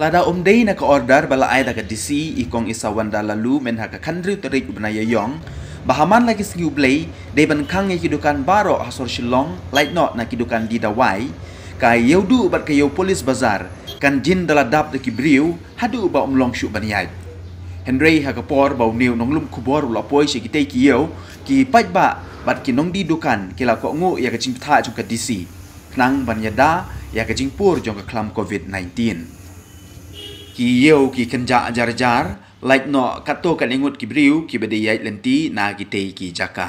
Lada om day na ka order bala ay daga DC ikong isawan dalalu men haka kandri terik ubenaya yong Bahaman lagi segi ublay day ban kang ya kidukan baro asor silong light not na kidukan di dawai Ka yaudu ubat ke yau polis bazar kan jin daladap daki briu hadu uba om long syuk baniyad Henry haka por bau new nong lum kubor ula poy si kitay ki yau ki paj ba bat ki nong di dukan kila kok ngu ya kacing pita jong ka DC Nang baniyada ya kacing pur jong ka klam COVID-19 ki yeu ki kenja ajar jar like no kato kan ingut ki briu ki bedi yait lenti na ki te ki jaka